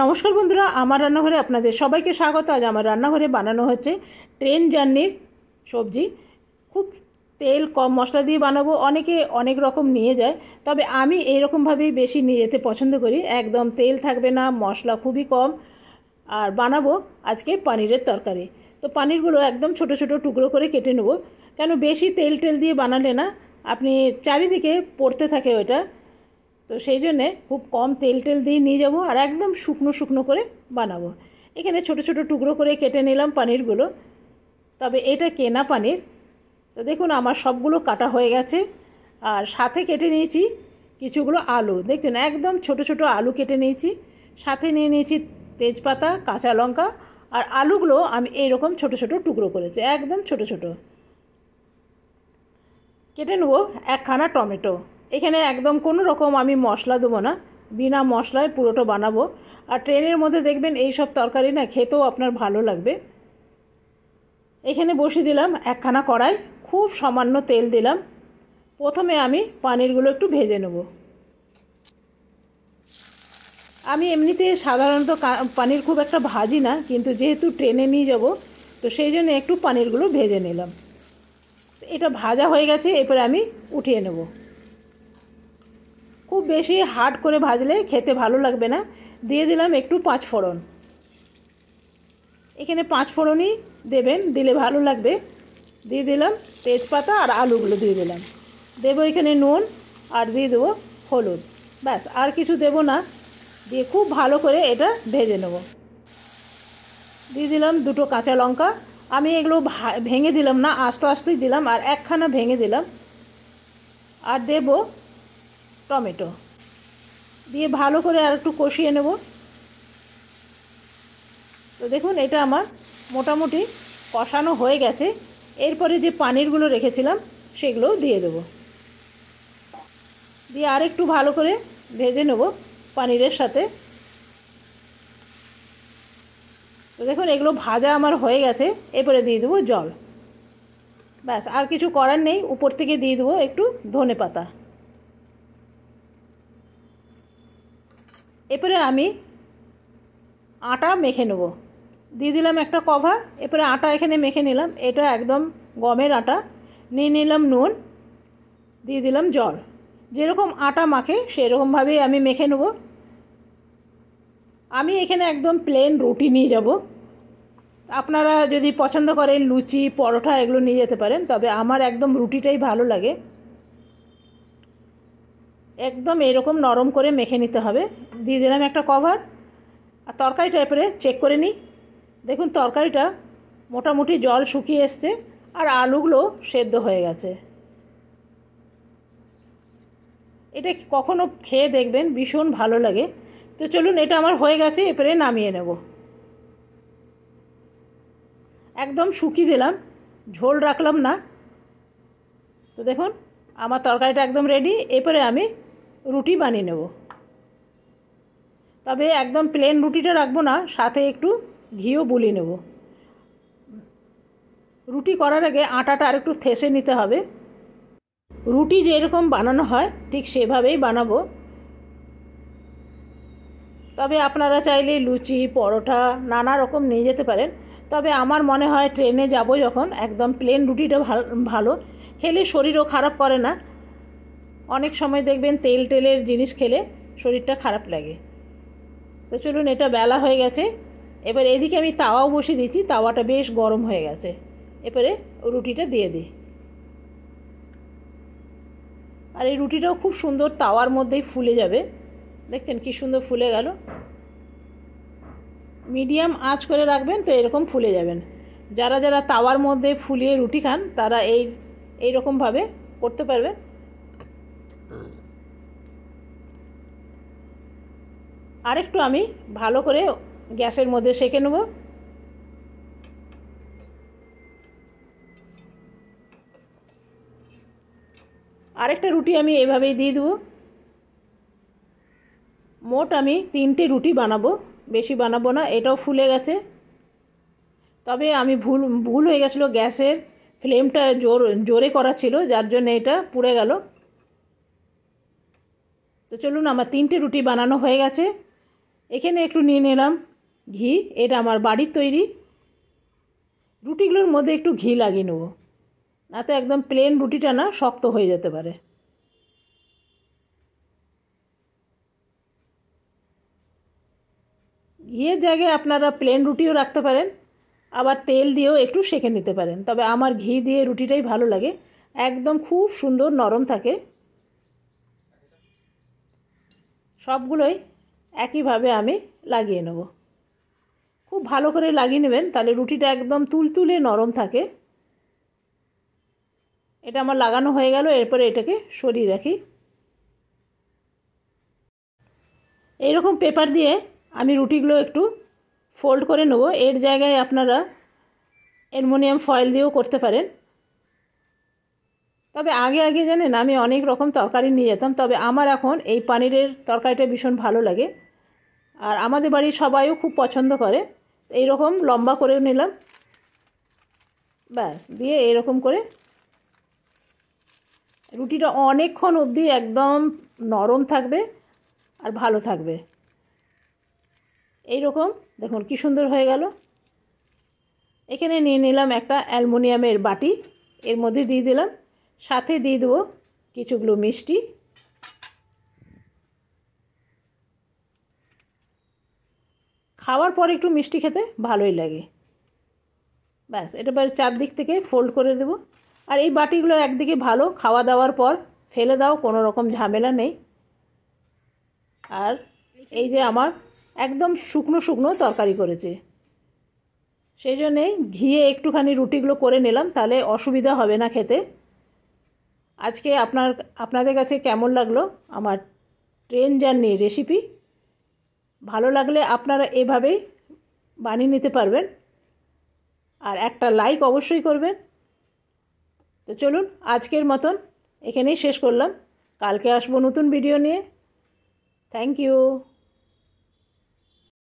নমস্কার বন্ধুরা আমার রান্নাঘরে আপনাদের সবাইকে স্বাগত আজ আমার রান্নাঘরে বানানো হচ্ছে ট্রেন জার্নির সবজি খুব তেল কম মশলা দিয়ে বানাবো অনেকে অনেক রকম নিয়ে যায় তবে আমি এইরকমভাবেই বেশি নিয়ে যেতে পছন্দ করি একদম তেল থাকবে না মশলা খুবই কম আর বানাবো আজকে পানিরের তরকারি তো পানিরগুলো একদম ছোট ছোট টুকরো করে কেটে নেবো কেন বেশি তেল টেল দিয়ে বানালে না আপনি চারিদিকে পড়তে থাকে ওইটা তো সেই জন্যে খুব কম তেল টেল দিয়ে নিয়ে যাবো আর একদম শুকনো শুকনো করে বানাবো এখানে ছোট ছোট টুকরো করে কেটে নিলাম পানিরগুলো তবে এটা কেনা পানির তো দেখুন আমার সবগুলো কাটা হয়ে গেছে আর সাথে কেটে নিয়েছি কিছুগুলো আলু দেখছেন একদম ছোট ছোট আলু কেটে নিয়েছি সাথে নিয়ে নিয়েছি তেজপাতা কাঁচা লঙ্কা আর আলুগুলো আমি এইরকম ছোট ছোট টুকরো করেছি একদম ছোট ছোট কেটে নেবো একখানা টমেটো এখানে একদম কোনো রকম আমি মশলা দেবো না বিনা মশলায় পুরোটা বানাবো আর ট্রেনের মধ্যে দেখবেন এই সব তরকারি না খেতেও আপনার ভালো লাগবে এখানে বসিয়ে দিলাম একখানা কড়াই খুব সামান্য তেল দিলাম প্রথমে আমি পানিরগুলো একটু ভেজে নেব আমি এমনিতে সাধারণত পানির খুব একটা ভাজি না কিন্তু যেহেতু ট্রেনে নিয়ে যাব তো সেই জন্য একটু পানিরগুলো ভেজে নিলাম এটা ভাজা হয়ে গেছে এরপরে আমি উঠিয়ে নেবো খুব বেশি হার্ড করে ভাজলে খেতে ভালো লাগবে না দিয়ে দিলাম একটু পাঁচ ফোড়ন এখানে পাঁচ ফোড়নই দেবেন দিলে ভালো লাগবে দিয়ে দিলাম তেজপাতা আর আলুগুলো দিয়ে দিলাম দেবো এখানে নুন আর দিয়ে দেবো হলুদ ব্যাস আর কিছু দেব না দিয়ে খুব ভালো করে এটা ভেজে নেব দিয়ে দিলাম দুটো কাঁচা লঙ্কা আমি এগুলো ভেঙে দিলাম না আস্তে আস্তেই দিলাম আর একখানা ভেঙে দিলাম আর দেবো টমেটো দিয়ে ভালো করে আর একটু কষিয়ে নেব তো দেখুন এটা আমার মোটামুটি কষানো হয়ে গেছে এরপরে যে পানিরগুলো রেখেছিলাম সেগুলো দিয়ে দেব দিয়ে আর একটু ভালো করে ভেজে নেব পানিরের সাথে তো দেখুন এগুলো ভাজা আমার হয়ে গেছে এরপরে দিয়ে দেবো জল ব্যাস আর কিছু করার নেই উপর থেকে দিয়ে দেবো একটু ধনে পাতা এরপরে আমি আটা মেখে নেব দিয়ে দিলাম একটা কভার এরপরে আটা এখানে মেখে নিলাম এটা একদম গমের আটা নিয়ে নিলাম নুন দিয়ে দিলাম জল যেরকম আটা মাখে সেরকমভাবেই আমি মেখে নেব আমি এখানে একদম প্লেন রুটি নিয়ে যাব আপনারা যদি পছন্দ করেন লুচি পরোটা এগুলো নিয়ে যেতে পারেন তবে আমার একদম রুটিটাই ভালো লাগে একদম এরকম নরম করে মেখে নিতে হবে দিয়ে দিলাম একটা কভার আর তরকারিটা এরপরে চেক করে নিই দেখুন তরকারিটা মোটামুটি জল শুকিয়ে এসছে আর আলুগুলো সেদ্ধ হয়ে গেছে এটা কখনো খেয়ে দেখবেন ভীষণ ভালো লাগে তো চলুন এটা আমার হয়ে গেছে এরপরে নামিয়ে নেব একদম শুকিয়ে দিলাম ঝোল রাখলাম না তো দেখুন আমার তরকারিটা একদম রেডি এরপরে আমি রুটি বানিয়ে নেব তবে একদম প্লেন রুটিটা রাখবো না সাথে একটু ঘিও বুলিয়ে নেব রুটি করার আগে আটাটা আর একটু থেসে নিতে হবে রুটি যেরকম বানানো হয় ঠিক সেভাবেই বানাবো তবে আপনারা চাইলে লুচি পরোটা নানা রকম নিয়ে যেতে পারেন তবে আমার মনে হয় ট্রেনে যাব যখন একদম প্লেন রুটিটা ভালো খেলে শরীরও খারাপ করে না অনেক সময় দেখবেন তেল টেলের জিনিস খেলে শরীরটা খারাপ লাগে তো চলুন এটা বেলা হয়ে গেছে এবার এদিকে আমি তাওয়াও বসিয়ে দিয়েছি তাওয়াটা বেশ গরম হয়ে গেছে এবারে রুটিটা দিয়ে দিই আর এই রুটিটাও খুব সুন্দর তাওয়ার মধ্যেই ফুলে যাবে দেখছেন কি সুন্দর ফুলে গেল মিডিয়াম আঁচ করে রাখবেন তো এরকম ফুলে যাবেন যারা যারা তাওয়ার মধ্যে ফুলিয়ে রুটি খান তারা এই এইরকমভাবে করতে পারবেন আরেকটু আমি ভালো করে গ্যাসের মধ্যে সেঁকে নেব আরেকটা রুটি আমি এভাবেই দিয়ে দেবো মোট আমি তিনটে রুটি বানাবো বেশি বানাবো না এটাও ফুলে গেছে তবে আমি ভুল ভুল হয়ে গেছিলো গ্যাসের ফ্লেমটা জোর জোরে করা ছিল যার জন্য এটা পুড়ে গেলো তো চলুন আমার তিনটে রুটি বানানো হয়ে গেছে এখানে একটু নিয়ে নিলাম ঘি এটা আমার বাড়ির তৈরি রুটিগুলোর মধ্যে একটু ঘি লাগিয়ে নেবো না তো একদম প্লেন রুটিটা না শক্ত হয়ে যেতে পারে ঘিয়ের জায়গায় আপনারা প্লেন রুটিও রাখতে পারেন আবার তেল দিয়েও একটু সেঁকে নিতে পারেন তবে আমার ঘি দিয়ে রুটিটাই ভালো লাগে একদম খুব সুন্দর নরম থাকে সবগুলোই একইভাবে আমি লাগিয়ে নেব খুব ভালো করে লাগিয়ে নেবেন তাহলে রুটিটা একদম তুলতুলে নরম থাকে এটা আমার লাগানো হয়ে গেল এরপরে এটাকে সরিয়ে রাখি এইরকম পেপার দিয়ে আমি রুটিগুলো একটু ফোল্ড করে নেব এর জায়গায় আপনারা অ্যালমোনিয়াম ফয়েল দিয়েও করতে পারেন তবে আগে আগে জানেন আমি অনেক রকম তরকারি নিয়ে যেতাম তবে আমার এখন এই পানিরের তরকারিটা ভীষণ ভালো লাগে আর আমাদের বাড়ির সবাইও খুব পছন্দ করে এই রকম লম্বা করে নিলাম ব্যাস দিয়ে এরকম করে রুটিটা অনেকক্ষণ অবধি একদম নরম থাকবে আর ভালো থাকবে এই রকম দেখুন কি সুন্দর হয়ে গেল এখানে নিয়ে নিলাম একটা অ্যালমোনিয়ামের বাটি এর মধ্যে দিয়ে দিলাম সাথে দিয়ে দেবো কিছুগুলো মিষ্টি খাওয়ার পর একটু মিষ্টি খেতে ভালোই লাগে ব্যাস এটা এবার চারদিক থেকে ফোল্ড করে দেব আর এই বাটিগুলো একদিকে ভালো খাওয়া দাওয়ার পর ফেলে দাও কোনো রকম ঝামেলা নেই আর এই যে আমার একদম শুকনো শুকনো তরকারি করেছে সেই জন্যে ঘিয়ে একটুখানি রুটিগুলো করে নিলাম তাহলে অসুবিধা হবে না খেতে আজকে আপনার আপনাদের কাছে কেমন লাগলো আমার ট্রেন জার্নি রেসিপি ভালো লাগলে আপনারা এভাবেই বানিয়ে নিতে পারবেন আর একটা লাইক অবশ্যই করবেন তো চলুন আজকের মতন এখানেই শেষ করলাম কালকে আসবো নতুন ভিডিও নিয়ে থ্যাংক ইউ